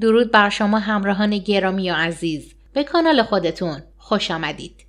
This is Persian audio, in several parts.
درود بر شما همراهان گرامی و عزیز به کانال خودتون خوش آمدید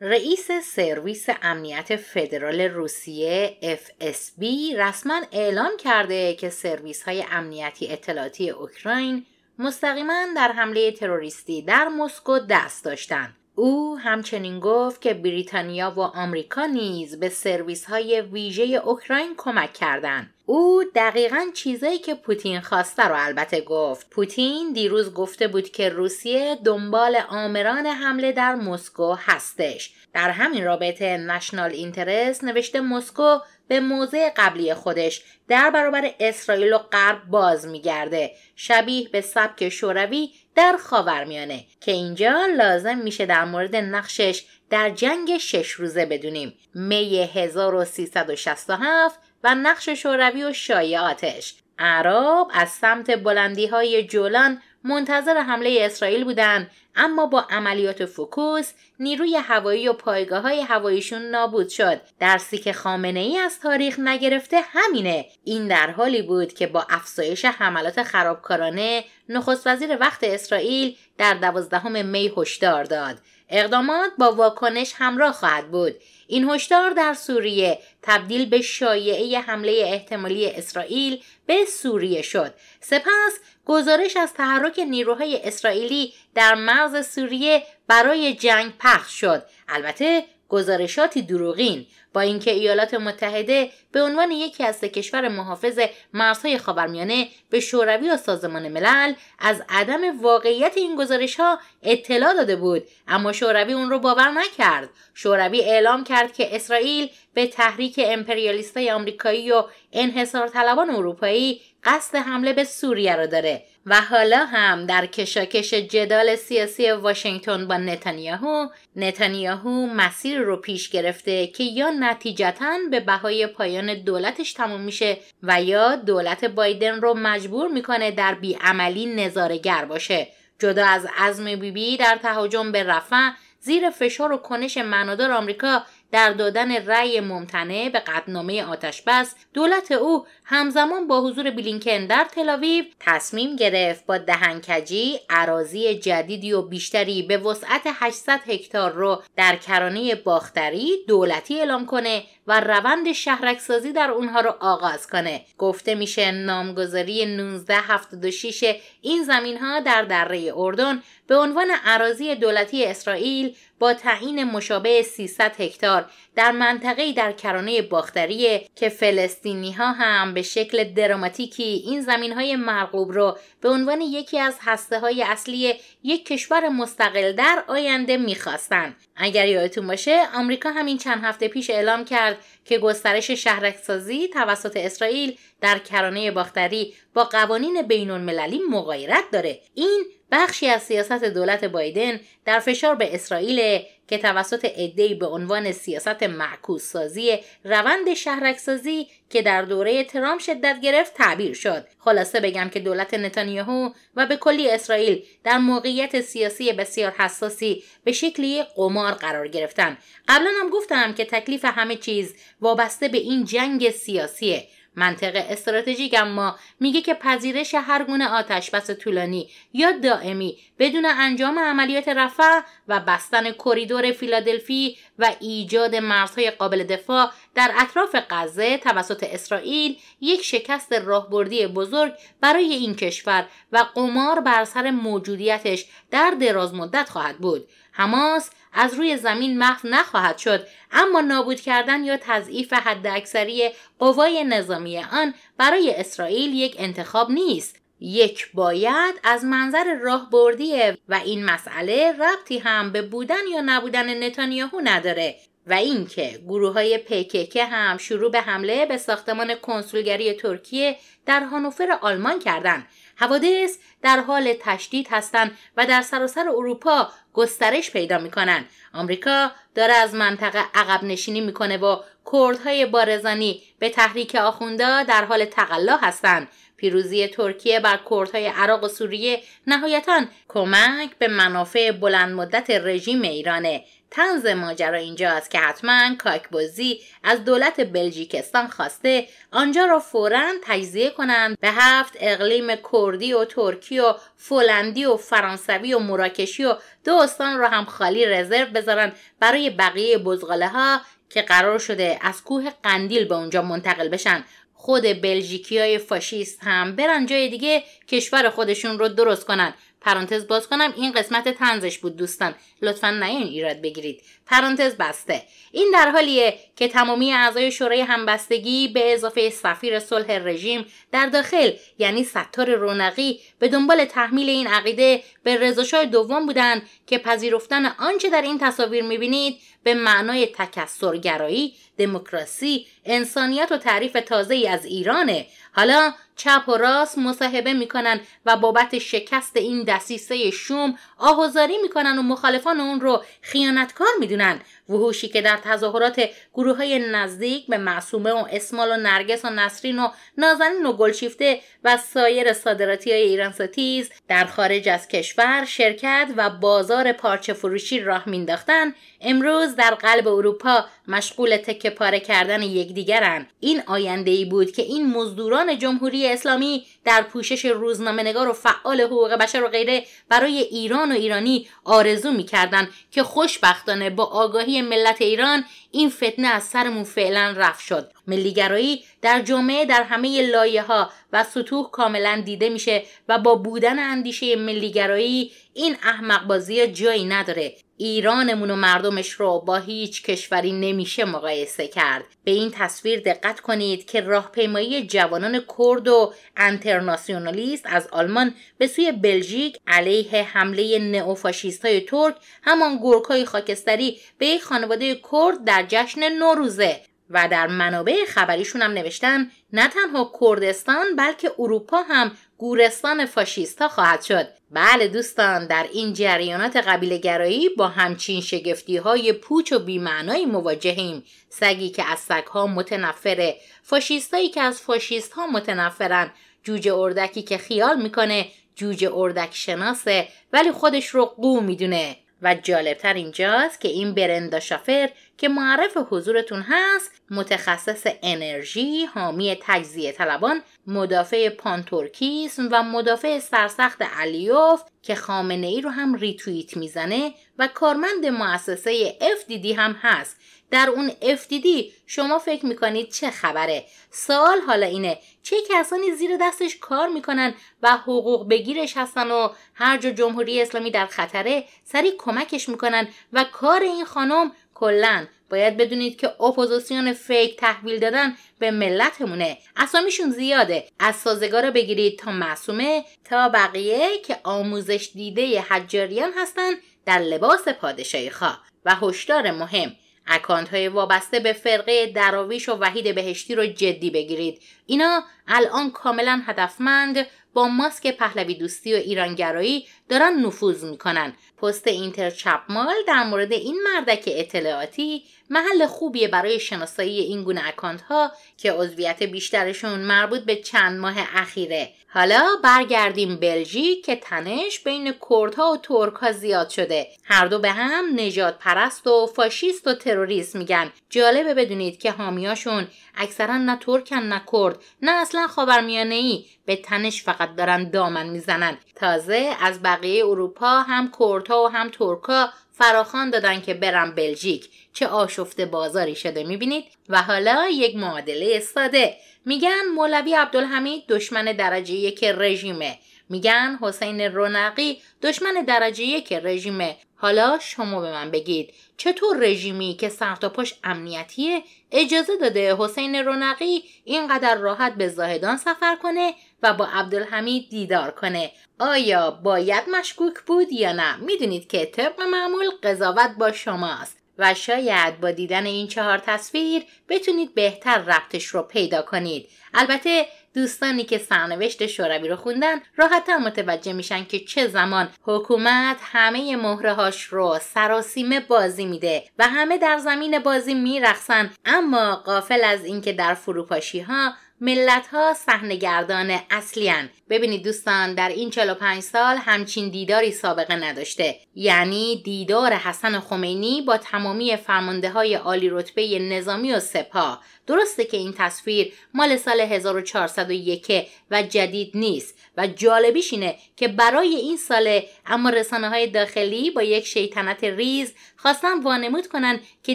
رئیس سرویس امنیت فدرال روسیه FSB رسما اعلام کرده که سرویس های امنیتی اطلاعاتی اوکراین مستقیما در حمله تروریستی در مسکو دست داشتند او همچنین گفت که بریتانیا و آمریکا نیز به سرویس های ویژه اوکراین کمک کردند. او دقیقا چیزایی که پوتین خواسته رو البته گفت. پوتین دیروز گفته بود که روسیه دنبال آمران حمله در مسکو هستش. در همین رابطه نشنال اینترست نوشته مسکو به موضع قبلی خودش در برابر اسرائیل و غرب باز میگرده شبیه به سبک شوروی در خاورمیانه که اینجا لازم میشه در مورد نقشش در جنگ شش روزه بدونیم می 1367 و نقش شوروی و شایعاتش عرب از سمت بلندی های جولان منتظر حمله اسرائیل بودن اما با عملیات فوکوس نیروی هوایی و پایگاه های هواییشون نابود شد درسی که خامنه ای از تاریخ نگرفته همینه این در حالی بود که با افزایش حملات خرابکارانه نخست وزیر وقت اسرائیل در دوازدهم می هشدار داد اقدامات با واکنش همراه خواهد بود این هشدار در سوریه تبدیل به شایعه حمله احتمالی اسرائیل به سوریه شد سپس گزارش از تحرک نیروهای اسرائیلی در مرز سوریه برای جنگ پخش شد البته گزارشاتی دروغین با اینکه ایالات متحده به عنوان یکی از کشور محافظ مرزهای خاورمیانه به شوروی و سازمان ملل از عدم واقعیت این گزارش ها اطلاع داده بود اما شوروی اون رو باور نکرد شوروی اعلام کرد که اسرائیل به تحریک امپریالیستای آمریکایی و انحصار طلبان اروپایی قصد حمله به سوریه رو داره و حالا هم در کشاکش جدال سیاسی واشنگتن با نتانیاهو نتانیاهو مسیر رو پیش گرفته که یا نتیجتا به بهای پایان دولتش تموم میشه و یا دولت بایدن رو مجبور میکنه در بیعملی نظارگر باشه جدا از عزم بیبی در تهاجم به رفع زیر فشار و کنش منادار آمریکا در دادن رأی ممتنع به قدنامه آتشبس دولت او همزمان با حضور بلینکن در تلاویو تصمیم گرفت با دهنکجی عراضی جدیدی و بیشتری به وسعت 800 هکتار رو در کرانه باختری دولتی اعلام کنه و روند شهرکسازی در اونها رو آغاز کنه گفته میشه نامگذاری 1976 این زمین ها در دره اردن به عنوان عراضی دولتی اسرائیل با تعیین مشابه 300 هکتار در منطقه‌ای در کرانه باختری که فلسطینی ها هم به شکل دراماتیکی این زمین های مرغوب رو به عنوان یکی از هسته های اصلی یک کشور مستقل در آینده میخواستند اگر یادتون باشه آمریکا همین چند هفته پیش اعلام کرد که گسترش شهرکسازی توسط اسرائیل در کرانه باختری با قوانین بین المللی مغایرت داره این بخشی از سیاست دولت بایدن در فشار به اسرائیل که توسط عدهای به عنوان سیاست معکوس سازی روند شهرکسازی که در دوره ترامپ شدت گرفت تعبیر شد خلاصه بگم که دولت نتانیاهو و به کلی اسرائیل در موقعیت سیاسی بسیار حساسی به شکلی قمار قرار گرفتن قبلا هم گفتم که تکلیف همه چیز وابسته به این جنگ سیاسیه منطق استراتژیک اما میگه که پذیرش هر گونه آتش بس طولانی یا دائمی بدون انجام عملیات رفع و بستن کریدور فیلادلفی و ایجاد مرزهای قابل دفاع در اطراف غزه توسط اسرائیل یک شکست راهبردی بزرگ برای این کشور و قمار بر سر موجودیتش در دراز مدت خواهد بود حماس از روی زمین محو نخواهد شد اما نابود کردن یا تضعیف اکثری قوای نظامی آن برای اسرائیل یک انتخاب نیست یک باید از منظر راه بردیه و این مسئله ربطی هم به بودن یا نبودن نتانیاهو نداره و اینکه گروه های پککه هم شروع به حمله به ساختمان کنسولگری ترکیه در هانوفر آلمان کردند حوادث در حال تشدید هستند و در سراسر اروپا گسترش پیدا میکنن آمریکا داره از منطقه عقب نشینی میکنه و کردهای بارزانی به تحریک آخوندا در حال تقلا هستند پیروزی ترکیه بر کردهای عراق و سوریه نهایتا کمک به منافع بلند مدت رژیم ایرانه تنز ماجرا اینجاست که حتما کاکبوزی از دولت بلژیکستان خواسته آنجا را فورا تجزیه کنند به هفت اقلیم کردی و ترکی و فولندی و فرانسوی و مراکشی و دو استان را هم خالی رزرو بذارن برای بقیه بزغاله ها که قرار شده از کوه قندیل به اونجا منتقل بشن خود بلژیکی های فاشیست هم برن جای دیگه کشور خودشون رو درست کنن پرانتز باز کنم این قسمت تنزش بود دوستان لطفا این ایراد بگیرید پرانتز بسته این در حالیه که تمامی اعضای شورای همبستگی به اضافه سفیر صلح رژیم در داخل یعنی ستار رونقی به دنبال تحمیل این عقیده به رضاشاه دوم بودند که پذیرفتن آنچه در این تصاویر میبینید به معنای تکسرگرایی دموکراسی انسانیت و تعریف تازه ای از ایرانه حالا چپ و راست مصاحبه میکنن و بابت شکست این دسیسه شوم آهوزاری میکنن و مخالفان اون رو خیانتکار میدونن وحوشی که در تظاهرات گروه های نزدیک به معصومه و اسمال و نرگس و نسرین و نازنین و گلشیفته و سایر صادراتی های ایران ستیز در خارج از کشور شرکت و بازار پارچه فروشی راه مینداختند امروز در قلب اروپا مشغول تکه پاره کردن یکدیگرند این آینده ای بود که این مزدوران جمهوری اسلامی در پوشش روزنامه نگار و فعال حقوق بشر و غیره برای ایران و ایرانی آرزو میکردند که خوشبختانه با آگاهی ملت ایران این فتنه از سرمون فعلا رفت شد ملیگرایی در جامعه در همه لایه ها و سطوح کاملا دیده میشه و با بودن اندیشه ملیگرایی این احمق بازی جایی نداره ایرانمون و مردمش رو با هیچ کشوری نمیشه مقایسه کرد به این تصویر دقت کنید که راهپیمایی جوانان کرد و انترناسیونالیست از آلمان به سوی بلژیک علیه حمله نئوفاشیست های ترک همان گورکای خاکستری به یک خانواده کرد در جشن نوروزه و در منابع خبریشون هم نوشتن نه تنها کردستان بلکه اروپا هم گورستان فاشیستا خواهد شد بله دوستان در این جریانات قبیله گرایی با همچین شگفتی های پوچ و بیمعنایی مواجهیم سگی که از سگها متنفره فاشیستایی که از فاشیست ها متنفرن جوجه اردکی که خیال میکنه جوجه اردک شناسه ولی خودش رو قو میدونه و جالبتر اینجاست که این برندا شافر که معرف حضورتون هست متخصص انرژی، حامی تجزیه طلبان، مدافع پانتورکیسم و مدافع سرسخت علیوف که خامنه ای رو هم ریتویت میزنه و کارمند مؤسسه FDD هم هست در اون افتیدی شما فکر میکنید چه خبره؟ سال حالا اینه چه کسانی زیر دستش کار میکنن و حقوق بگیرش هستن و هر جا جمهوری اسلامی در خطره سری کمکش میکنن و کار این خانم کلا باید بدونید که اپوزیسیون فیک تحویل دادن به ملتمونه اسامیشون زیاده از سازگارا بگیرید تا معصومه تا بقیه که آموزش دیده حجاریان هستن در لباس پادشاهی خواه و هشدار مهم اکانت های وابسته به فرقه دراویش و وحید بهشتی رو جدی بگیرید اینا الان کاملا هدفمند با ماسک پهلوی دوستی و ایرانگرایی دارن نفوذ میکنن پست اینتر چپمال در مورد این مردک اطلاعاتی محل خوبیه برای شناسایی این گونه اکانت ها که عضویت بیشترشون مربوط به چند ماه اخیره حالا برگردیم بلژیک که تنش بین کردها و ترک ها زیاد شده هر دو به هم نجات پرست و فاشیست و تروریست میگن جالبه بدونید که حامیاشون اکثرا نه ترکن نه کرد نه اصلا خاورمیانه ای به تنش فقط دارن دامن میزنن تازه از بقیه اروپا هم کردها و هم ترکا فراخان دادن که برم بلژیک چه آشفته بازاری شده میبینید و حالا یک معادله ساده میگن مولوی عبدالحمید دشمن درجه یک رژیمه میگن حسین رونقی دشمن درجه یک رژیمه حالا شما به من بگید چطور رژیمی که سرتاپاش امنیتیه اجازه داده حسین رونقی اینقدر راحت به زاهدان سفر کنه و با عبدالحمید دیدار کنه آیا باید مشکوک بود یا نه میدونید که طبق معمول قضاوت با شماست و شاید با دیدن این چهار تصویر بتونید بهتر ربطش رو پیدا کنید البته دوستانی که سرنوشت شوروی رو خوندن راحتا متوجه میشن که چه زمان حکومت همه مهرهاش رو سراسیمه بازی میده و همه در زمین بازی میرخسن اما قافل از اینکه در فروپاشی ها ملت ها صحنه اصلی هن. ببینید دوستان در این 45 سال همچین دیداری سابقه نداشته یعنی دیدار حسن خمینی با تمامی فرمانده های عالی رتبه نظامی و سپاه درسته که این تصویر مال سال 1401 و جدید نیست و جالبیش اینه که برای این ساله اما رسانه های داخلی با یک شیطنت ریز خواستن وانمود کنن که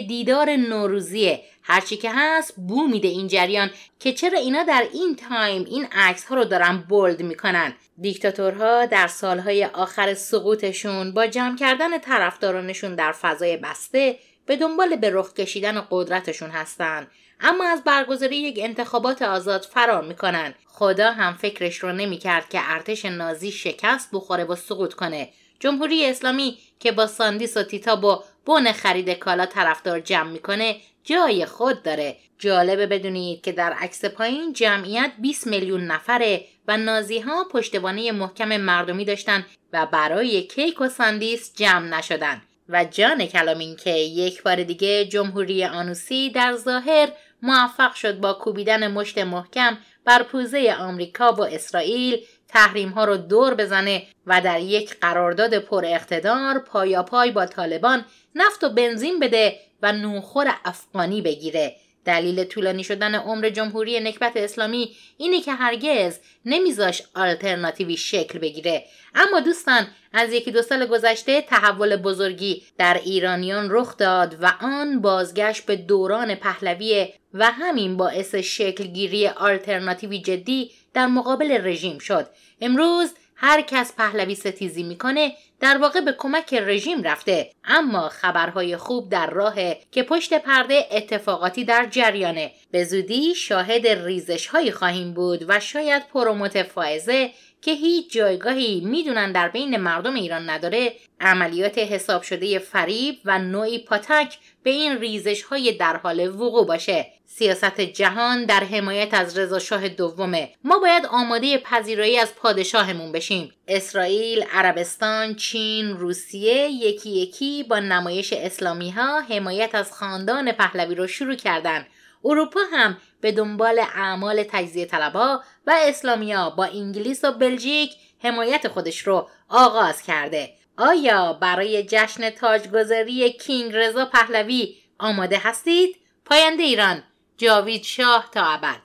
دیدار نوروزیه هرچی که هست بو میده این جریان که چرا اینا در این تایم این عکس ها رو دارن بولد میکنن دیکتاتورها در سالهای آخر سقوطشون با جمع کردن طرفدارانشون در فضای بسته به دنبال به رخ کشیدن قدرتشون هستن اما از برگزاری یک انتخابات آزاد فرار میکنن خدا هم فکرش رو نمیکرد که ارتش نازی شکست بخوره و سقوط کنه جمهوری اسلامی که با ساندیس و تیتا با بن خرید کالا طرفدار جمع میکنه جای خود داره جالبه بدونید که در عکس پایین جمعیت 20 میلیون نفره و نازی ها پشتبانه محکم مردمی داشتن و برای کیک و ساندیس جمع نشدن و جان کلامین که یک بار دیگه جمهوری آنوسی در ظاهر موفق شد با کوبیدن مشت محکم بر پوزه آمریکا و اسرائیل تحریم ها رو دور بزنه و در یک قرارداد پر اقتدار پایا پای با طالبان نفت و بنزین بده و نونخور افغانی بگیره دلیل طولانی شدن عمر جمهوری نکبت اسلامی اینه که هرگز نمیذاش آلترناتیوی شکل بگیره اما دوستان از یکی دو سال گذشته تحول بزرگی در ایرانیان رخ داد و آن بازگشت به دوران پهلوی و همین باعث شکلگیری آلترناتیوی جدی در مقابل رژیم شد امروز هر کس پهلوی ستیزی میکنه در واقع به کمک رژیم رفته اما خبرهای خوب در راهه که پشت پرده اتفاقاتی در جریانه به زودی شاهد ریزش هایی خواهیم بود و شاید پروموت فائزه که هیچ جایگاهی میدونن در بین مردم ایران نداره عملیات حساب شده فریب و نوعی پاتک به این ریزش های در حال وقوع باشه سیاست جهان در حمایت از رضا شاه دومه ما باید آماده پذیرایی از پادشاهمون بشیم اسرائیل، عربستان، چین، روسیه یکی یکی با نمایش اسلامی ها حمایت از خاندان پهلوی رو شروع کردن اروپا هم به دنبال اعمال تجزیه طلبها و اسلامیا با انگلیس و بلژیک حمایت خودش رو آغاز کرده آیا برای جشن تاجگذاری کینگ رضا پهلوی آماده هستید؟ پاینده ایران جاوید شاه تا ابد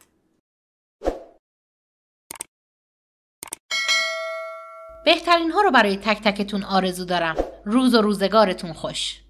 بهترین ها رو برای تک تکتون آرزو دارم روز و روزگارتون خوش